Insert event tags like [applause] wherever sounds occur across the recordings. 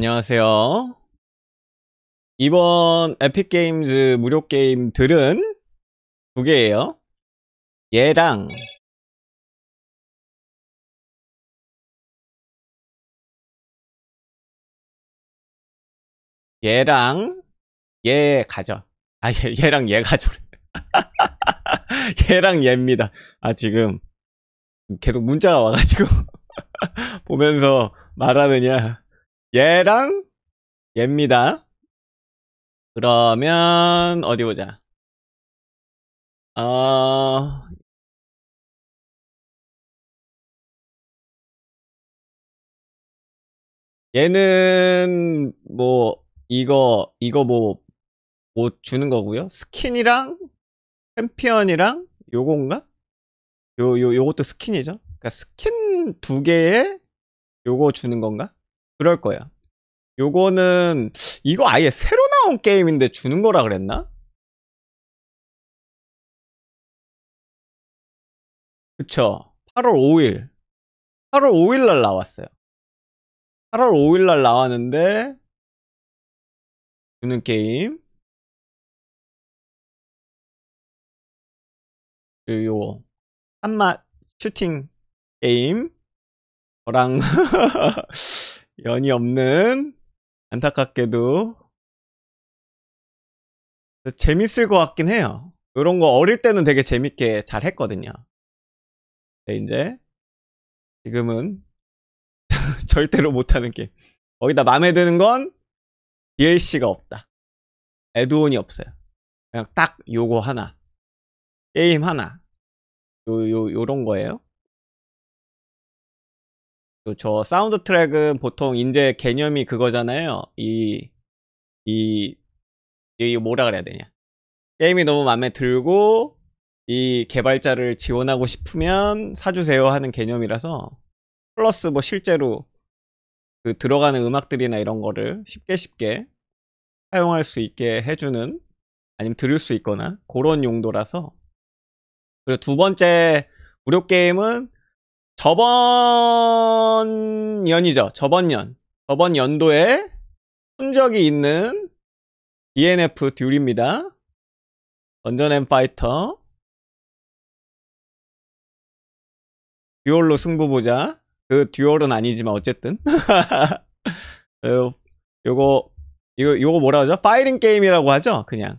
안녕하세요. 이번 에픽게임즈 무료게임들은 두 개예요. 얘랑 얘랑 얘 가져. 아, 얘, 얘랑 얘 가져. [laughs] 얘랑 얘입니다. 아, 지금 계속 문자가 와가지고 [laughs] 보면서 말하느냐. 얘랑 얘입니다. 그러면 어디 보자. 어... 얘는 뭐 이거 이거 뭐뭐 뭐 주는 거고요. 스킨이랑 챔피언이랑 요건가? 요요 요것도 스킨이죠. 그러니까 스킨 두 개에 요거 주는 건가? 그럴 거야 요거는 이거 아예 새로 나온 게임인데 주는 거라 그랬나? 그쵸 8월 5일 8월 5일 날 나왔어요 8월 5일 날 나왔는데 주는 게임 그리고 요 한맛 슈팅 게임 저랑 [laughs] 연이 없는 안타깝게도 재밌을 것 같긴 해요 이런 거 어릴 때는 되게 재밌게 잘 했거든요 이제 지금은 [laughs] 절대로 못하는 게 거기다 마음에 드는 건 DLC가 없다 에드온이 없어요 그냥 딱 요거 하나 게임 하나 요, 요, 요런 거예요 그 저 사운드 트랙은 보통 이제 개념이 그거잖아요. 이, 이, 이 뭐라 그래야 되냐. 게임이 너무 마음에 들고, 이 개발자를 지원하고 싶으면 사주세요 하는 개념이라서, 플러스 뭐 실제로 그 들어가는 음악들이나 이런 거를 쉽게 쉽게 사용할 수 있게 해주는, 아니면 들을 수 있거나, 그런 용도라서. 그리고 두 번째 무료 게임은 저번 연이죠 저번 연. 저번 연도에 순적이 있는 DNF e 듀리입니다. 던전 앤 파이터. 듀얼로 승부 보자. 그 듀얼은 아니지만 어쨌든. 요, [laughs] 어, 요거, 요거, 요거 뭐라 하죠? 파이링 게임이라고 하죠? 그냥.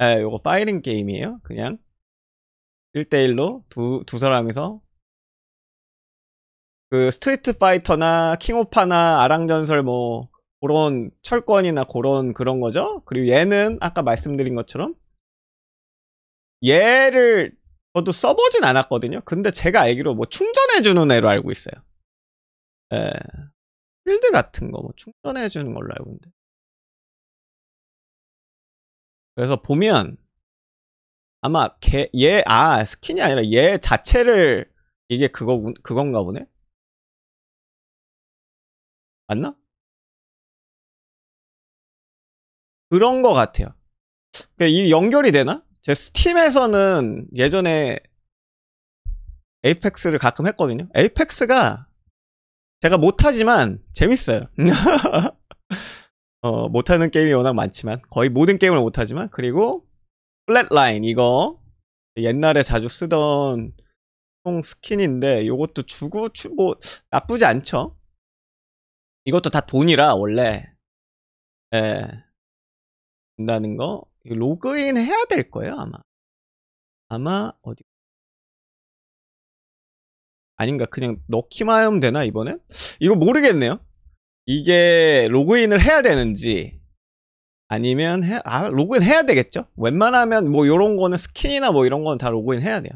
에, 예, 요거 파이링 게임이에요. 그냥. 1대1로 두, 두 사람에서 그 스트리트 파이터나 킹오파나 아랑전설 뭐 그런 철권이나 그런 그런 거죠. 그리고 얘는 아까 말씀드린 것처럼 얘를 저도 써보진 않았거든요. 근데 제가 알기로 뭐 충전해주는 애로 알고 있어요. 예. 필드 같은 거 뭐 충전해주는 걸로 알고 있는데. 그래서 보면 아마 걔, 얘, 아, 스킨이 아니라 얘 자체를 이게 그거, 그건가 보네? 맞나? 그런 것 같아요. 그러니까 이 연결이 되나? 제 스팀에서는 예전에 에이펙스를 가끔 했거든요. 에이펙스가 제가 못하지만 재밌어요. [laughs] 어, 못하는 게임이 워낙 많지만 거의 모든 게임을 못하지만 그리고 플랫라인 이거 옛날에 자주 쓰던 총 스킨인데 이것도 주고 뭐 나쁘지 않죠. 이것도 다 돈이라 원래 예 된다는 거 로그인 해야 될 거예요 아마 아마 어디 아닌가 그냥 넣기만 하면 되나 이번엔 이거 모르겠네요 이게 로그인을 해야 되는지 아니면 해, 아 로그인 해야 되겠죠 웬만하면 뭐 요런 거는 스킨이나 뭐 이런 거는 다 로그인 해야 돼요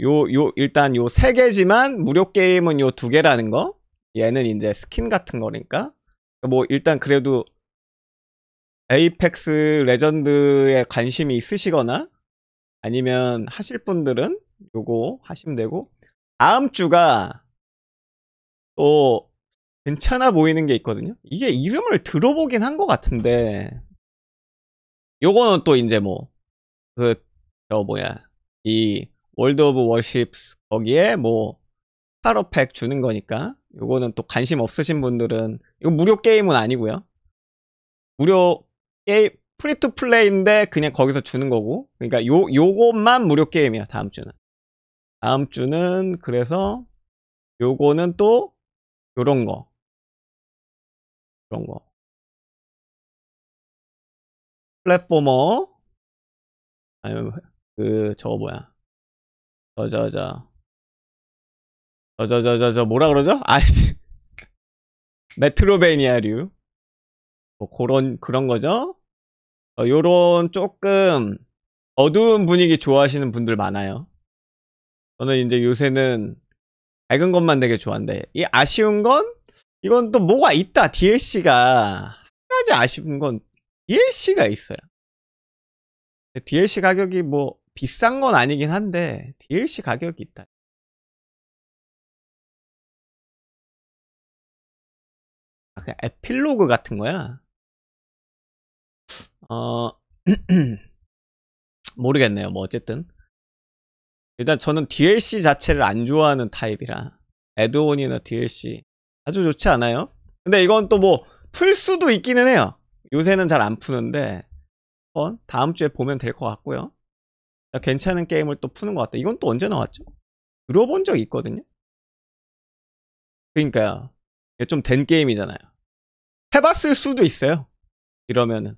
요, 요, 일단 요 세 개지만 무료 게임은 요 두 개라는 거 얘는 이제 스킨 같은 거니까 뭐 일단 그래도 에이펙스 레전드에 관심이 있으시거나 아니면 하실 분들은 요거 하시면 되고 다음 주가 또 괜찮아 보이는 게 있거든요 이게 이름을 들어보긴 한 것 같은데 요거는 또 이제 뭐 그 저 뭐야 이 월드 오브 워십스 거기에 뭐 스타로팩 주는 거니까 요거는 또 관심 없으신 분들은 이거 무료 게임은 아니고요. 무료 게임 프리 투 플레이인데 그냥 거기서 주는 거고. 그러니까 요 요것만 무료 게임이야. 다음 주는. 다음 주는 그래서 요거는 또 요런 거. 요런 거. 플랫포머 아니면 그저 뭐야? 저저저 저저저저저 어, 뭐라 그러죠? 아 [laughs] 메트로베니아류 뭐 그런 그런 거죠. 어, 요런 조금 어두운 분위기 좋아하시는 분들 많아요. 저는 이제 요새는 밝은 것만 되게 좋아한데 이 아쉬운 건 이건 또 뭐가 있다 DLC가 한 가지 아쉬운 건 DLC가 있어요. DLC 가격이 뭐 비싼 건 아니긴 한데 DLC 가격이 있다. 약간 에필로그 같은 거야. 어, [clears throat] 모르겠네요. 뭐, 어쨌든. 일단 저는 DLC 자체를 안 좋아하는 타입이라. 에드온이나 DLC. 아주 좋지 않아요? 근데 이건 또 뭐, 풀 수도 있기는 해요. 요새는 잘 안 푸는데, 어, 다음 주에 보면 될 것 같고요. 괜찮은 게임을 또 푸는 것 같다. 이건 또 언제 나왔죠? 들어본 적 있거든요? 그니까요. 러 좀된 게임이잖아요. 해봤을 수도 있어요. 이러면은.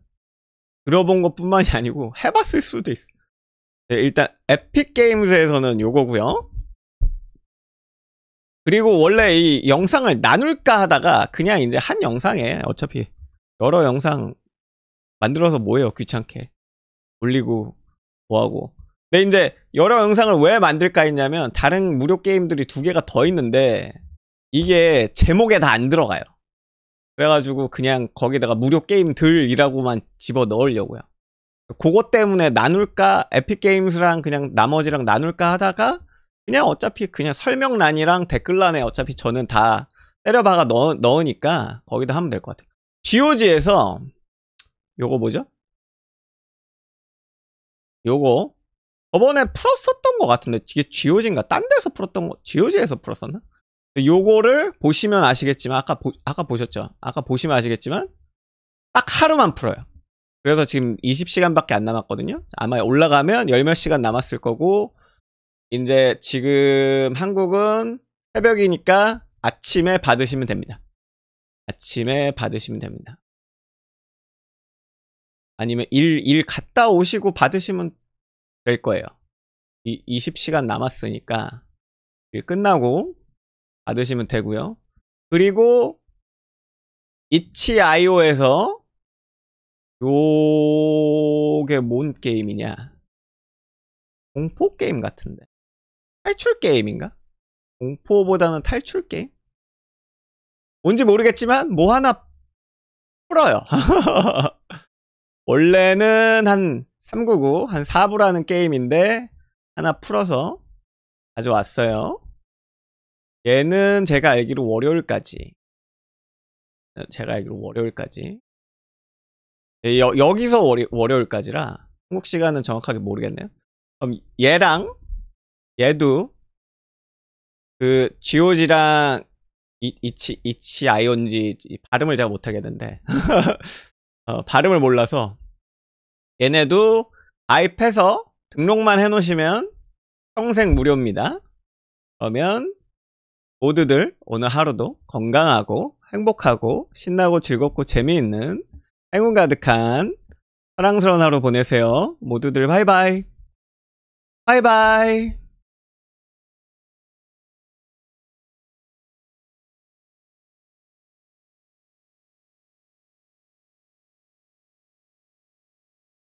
들어본 것 뿐만이 아니고 해봤을 수도 있어. 네, 일단 에픽게임즈에서는 요거고요 그리고 원래 이 영상을 나눌까 하다가 그냥 이제 한 영상에 어차피 여러 영상 만들어서 뭐예요 귀찮게 올리고 뭐하고 근데 이제 여러 영상을 왜 만들까 했냐면 다른 무료 게임들이 두 개가 더 있는데 이게 제목에 다 안 들어가요 그래가지고 그냥 거기다가 무료 게임들이라고만 집어 넣으려고요. 그것 때문에 나눌까 에픽게임스랑 그냥 나머지랑 나눌까 하다가 그냥 어차피 그냥 설명란이랑 댓글란에 어차피 저는 다 때려박아 넣, 넣으니까 거기다 하면 될 것 같아요. GOG에서 요거 뭐죠? 요거 저번에 풀었었던 것 같은데 이게 GOG인가? 딴 데서 풀었던 거 GOG에서 풀었었나? 요거를 보시면 아시겠지만 아까 보, 아까 보셨죠? 아까 보시면 아시겠지만 딱 하루만 풀어요. 그래서 지금 20시간밖에 안 남았거든요. 아마 올라가면 열 몇 시간 남았을 거고 이제 지금 한국은 새벽이니까 아침에 받으시면 됩니다. 아침에 받으시면 됩니다. 아니면 일, 일 갔다 오시고 받으시면 될 거예요. 이, 20시간 남았으니까 일 끝나고 받으시면 되고요. 그리고 이치아이오에서 요게 뭔 게임이냐 공포 게임 같은데 탈출 게임인가? 공포보다는 탈출 게임? 뭔지 모르겠지만 뭐 하나 풀어요 [laughs] 원래는 한 399, 한 4부라는 게임인데 하나 풀어서 가져왔어요 얘는 제가 알기로 월요일까지 제가 알기로 월요일까지 예, 여, 기서 월요, 일까지라 한국 시간은 정확하게 모르겠네요 그럼 얘랑 얘도 그 GOG랑 이, 치 이치 아이온지 발음을 제가 못하겠는데 [laughs] 어, 발음을 몰라서 얘네도 가입해서 등록만 해놓으시면 평생 무료입니다 그러면 모두들 오늘 하루도 건강하고 행복하고 신나고 즐겁고 재미있는 행운 가득한 사랑스러운 하루 보내세요. 모두들 바이바이. 바이바이.